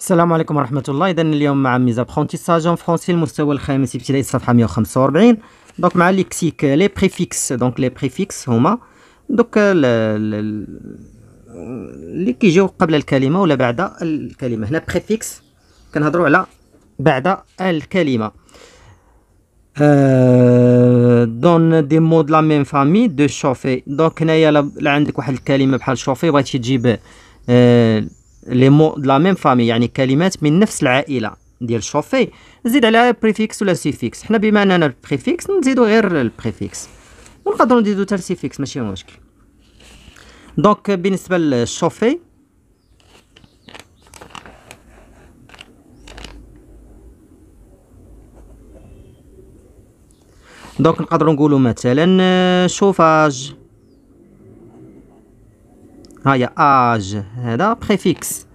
السلام عليكم ورحمة الله إذا اليوم مع ميزا ابخونتيساج ان فرونسي المستوى الخامس ابتدائي الصفحة 145 دونك مع ليكسيك لي بريفيكس دونك لي بريفيكس هما دوك اللي كيجيو قبل الكلمة ولا بعد الكلمة هنا بريفيكس كنهضرو على بعد الكلمة دون دي مو دو لا ميم فامي دو شوفي دونك هنايا لا عندك واحد الكلمة بحال شوفي بغيتي تجيب euh, لي مو دو لا ميم فامي يعني كلمات من نفس العائله ديال شوفي نزيد عليها بريفيكس ولا سيفيكس حنا بما اننا البريفيكس نزيدو غير البريفيكس ونقدروا نزيدو حتى السيفيكس ماشي مشكل دونك بالنسبه للشوفي دونك نقدروا نقولوا مثلا شوفاج هيا اج هذا بريفيكس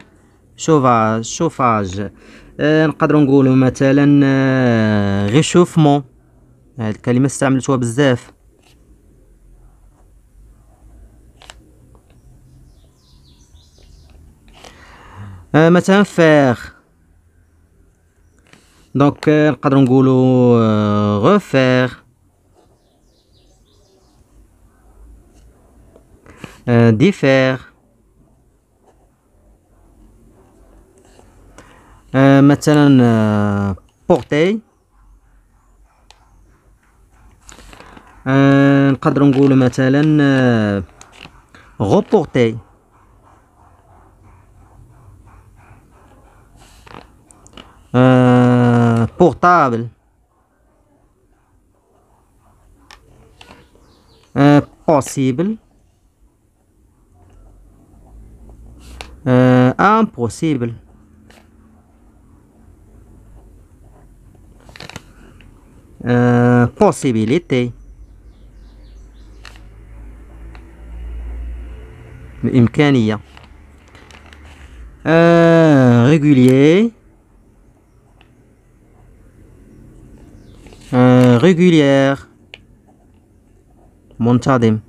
شوفاج شوفاج نقدروا نقولوا مثلا ريشوفمون غيشوفمون هذه الكلمه استعملتوها بزاف آه، مثلا فيغ دونك نقدروا نقولوا غوفيغ ديفير مثلا بورتي نقدر نقول مثلا غوبورتي euh, بورتابل euh, euh, possible Euh, impossible. Euh, possibilité. بإمكانية euh, régulier euh, régulière منتظم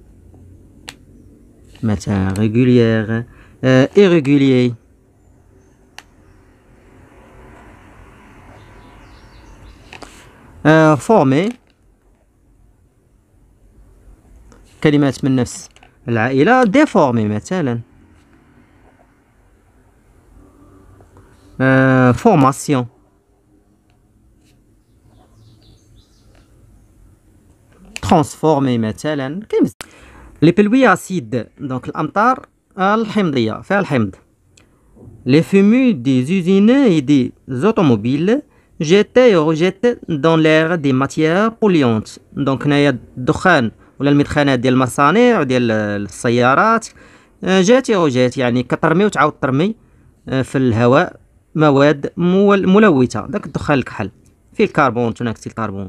mettre régulière euh, irrégulier. Euh, formé كلمات من نفس العائلة ديفورمي مثلا euh, formation par مثلا les pluies acides donc l'amtar الحمضية فيها الحمض لي fumus دي زوزين اي دي automobiles جيتي وجيتي دون لير دي ماتيير بوليونت دونك هنايا الدخان ولا المدخنات ديال المصانع ديال السيارات جاتي جات يعني كترمي وتعاود ترمي في الهواء مواد ملوثه داك الدخان الكحل فيه الكربون ثنائي الكربون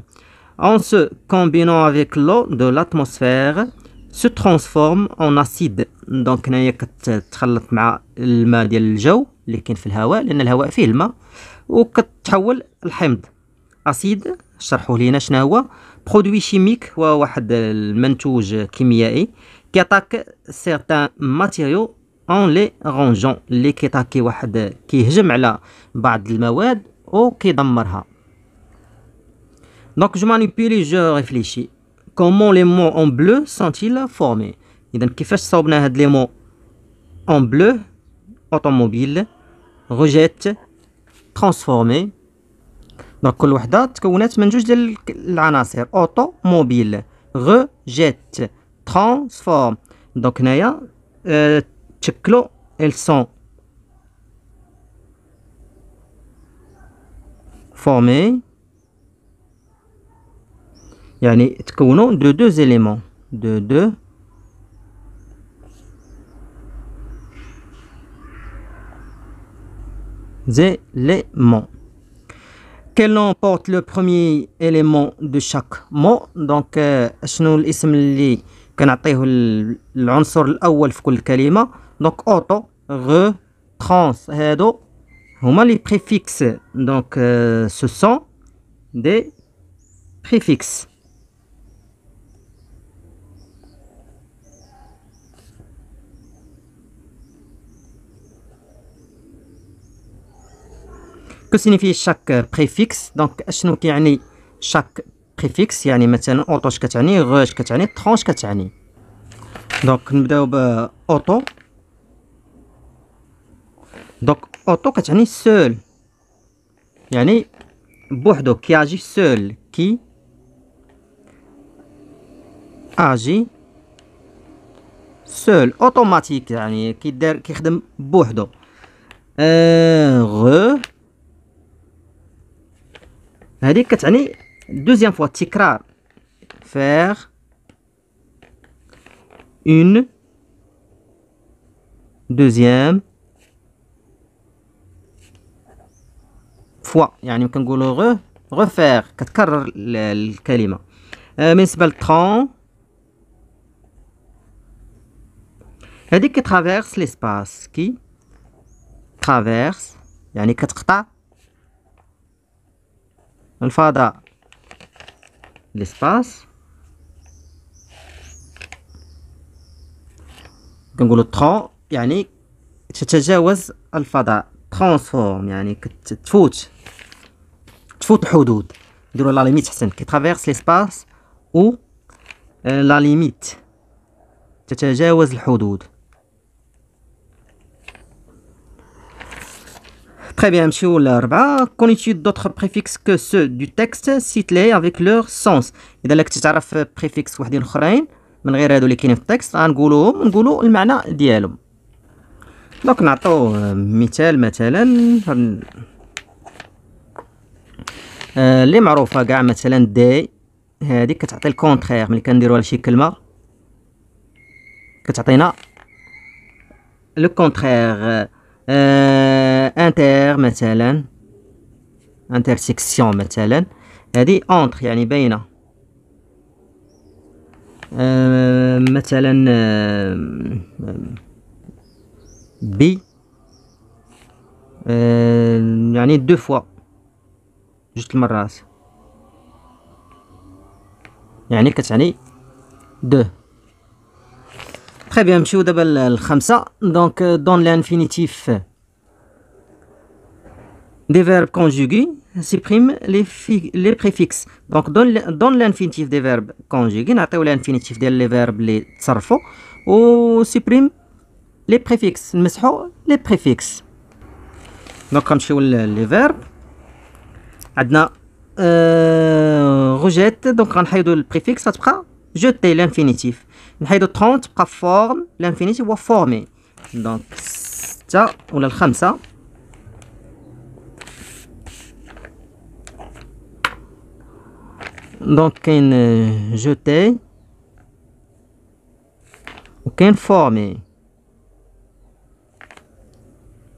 اون سو كومبينو افيك لو دو لاتموسفير سو ترانسفورم اون اسيد دونك هنايا كتخلط مع الماء ديال الجو اللي كاين في الهواء لان الهواء فيه الماء وكتحول الحمض اسيد شرحوا لينا شنو هو برودوي شيميك هو واحد المنتوج كيميائي كيعطاك سيرتان ماتيريو اون لي رونجون اللي كيعطي واحد كيهجم على بعض المواد وكيدمرها دونك جو مانيبيلي جو ريفليشي comment les mots en bleu sont-ils formés donc qui صوبنا هاد les mots en bleu automobile rejette transformer Donc كل que تكونات من جوج ديال العناصر Automobile, rejette transform Donc هنايا euh, elles sont formés. يعني تكونوا دو دو زيليمون De deux éléments. Quel nom porte le premier élément de chaque mot Donc, شنو الاسم اللي كنعطيه العنصر الأول في كل كلمة Donc, auto, re, trans, هادو هما لي préfixes. Donc, euh, ce sont des préfixes. شكو سينيفي شاك بريفيكس دونك اشنو كيعني شاك بريفيكس يعني مثلا اوطو اش كتعني غ اش كتعني طخون اش كتعني دونك نبداو ب اوطو دونك اوطو كتعني سول يعني بوحدو كي اجي سول كي اجي سول اوتوماتيك يعني كيدير كيخدم بوحدو آه غو deuxième fois, c'est faire une deuxième fois, il refaire quatre fois le calibre. Mais c'est le dit qu'il traverse l'espace qui traverse, cest quatre الفضاء لسباس كنقولوا ترون يعني تتجاوز الفضاء ترانسفورم يعني كتفوت تفوت الحدود نديرو لا ليميت حسن كيترافيرس ليسباس و لا ليميت تتجاوز الحدود Très bien, monsieur Larba. Ah, Qu'on connais-tu d'autres préfixes que ceux du texte cite-les avec leur sens إذا لك تعرف بريفيكس وحدين أخرين من غير هادو اللي كاينين في التكست غنقولوهم نقولو المعنى ديالهم دونك نعطيو مثال مثلا آه، اللي معروفه كاع مثلا دي هذيك كتعطي الكونترير ملي كنديروها لشي كلمه كتعطينا لو كونترير آه انتر مثلا انترسيكسيون مثلا هذه اونتر يعني بين آه، مثلا بي آه، آه، يعني دو فوا جوج المرات يعني كتعني دو تخي بيان نمشيو دابا للخمسة دونك دون لانفينيتيف des verbes conjugués supprime les, préfixes. Donc, dans l'infinitif des verbes conjugués, on l'infinitif des verbes les tsarfo, ou supprime les préfixes. Nous les préfixes. Donc, comme chez les verbes, عندنا euh, rejette donc غنحيدو l'infinitif. غتبقى جوتي لانفينيتيف نحيدو 30 forme l'infinitif va former donc ça 6 le ça. donc une jetée ou qu'un formé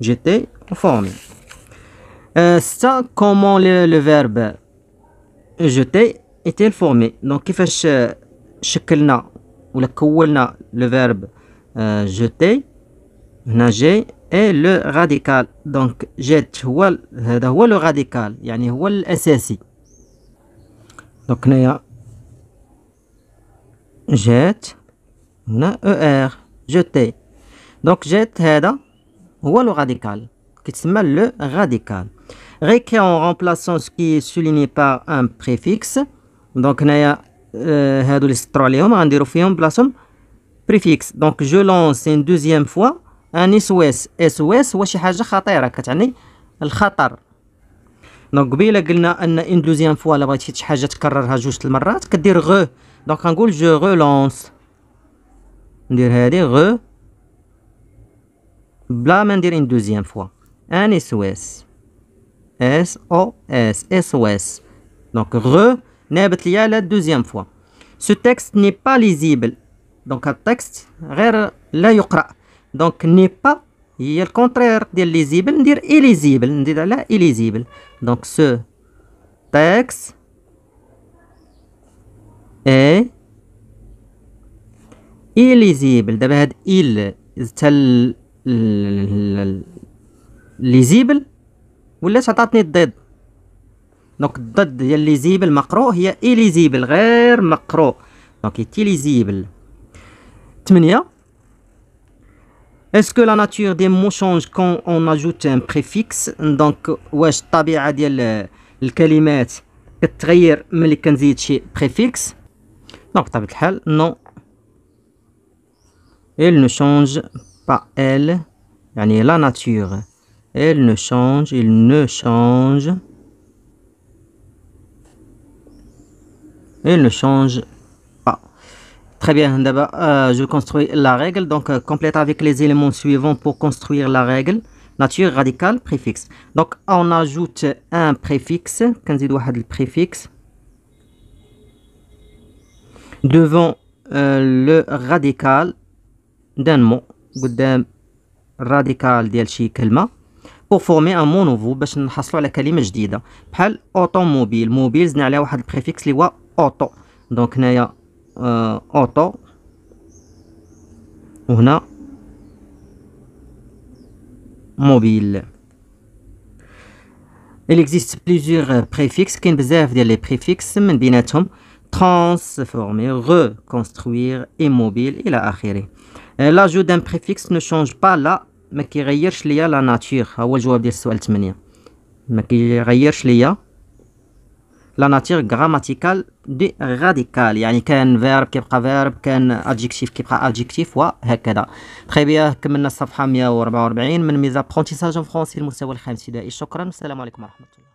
ou formé ça comment le, verbe jeter est-il formé donc il شكلنا ولا le verbe euh, jeter nager et le radical donc jet, هو هذا هو le radical يعني le الأساسي donc, j'ai a jet, er, jeté. Donc, jet, c'est le radical. c'est le radical. Récré en remplaçant ce qui est souligné par un préfixe. Donc, j'ai a les trois lions, on préfixe. Donc, je lance une deuxième fois un SOS. SOS, c'est le khatar. C'est le khatar. Donc bien le gilna, une deuxième fois la petite حاجet carre rajoute le marrat. Que dire re? Donc en gros je relance, dire re, bla m'indire une deuxième fois. Un S O S, S O S, S O S. Donc re, la deuxième fois. Ce texte n'est pas lisible. Donc le texte rare la Donc n'est pas هي الكونترير ديال ليزيبل ندير إليزيبل ندير على إليزيبل دونك سو تاكس اي إليزيبل دابا هاد إل تال ليزيبل ولا عطاتني الضد دونك الضد ديال ليزيبل مقروء هي إليزيبل غير مقروء دونك تيليزيبل 8 Est-ce que la nature des mots change quand on ajoute un préfixe Donc, واش le ديال الكلمات كتغير ملي كنزيد شي préfixe Non, بطبيعة non. Elle ne change pas elle. يعني la nature. Elle ne change, il ne change. Elle ne change Très bien, d'abord, euh, je construis la règle. Donc, euh, complète avec les éléments suivants pour construire la règle. Nature, radical, préfixe. Donc, on ajoute un préfixe. Quand le préfixe. Devant euh, le radical d'un mot. radical d'un mot, pour former un mot nouveau باش نحصلوا على كلمه جديده automobile. Mobile, موبيل زدنا عليها préfixe qui préfixe, auto. Donc, دونك euh, ou وهنا mobile il existe plusieurs préfixes qui بزاف les les préfixes من بيناتهم transformer reconstruire immobile الى اخره l'ajout d'un préfixe ne change pas la ما qui ليا la nature à هو الجواب ديال السؤال 8 qui كيغيرش ليا لا ناتير غراماتيكال دي راديكال يعني كان فيرب كيبقى فيرب كان ادجكتيف كيبقى ادجكتيف وهكذا تخي بيا كملنا الصفحه 144 من ميزابرونتيساج فرونسي المستوى الخامس ابتدائي شكرا والسلام عليكم ورحمه الله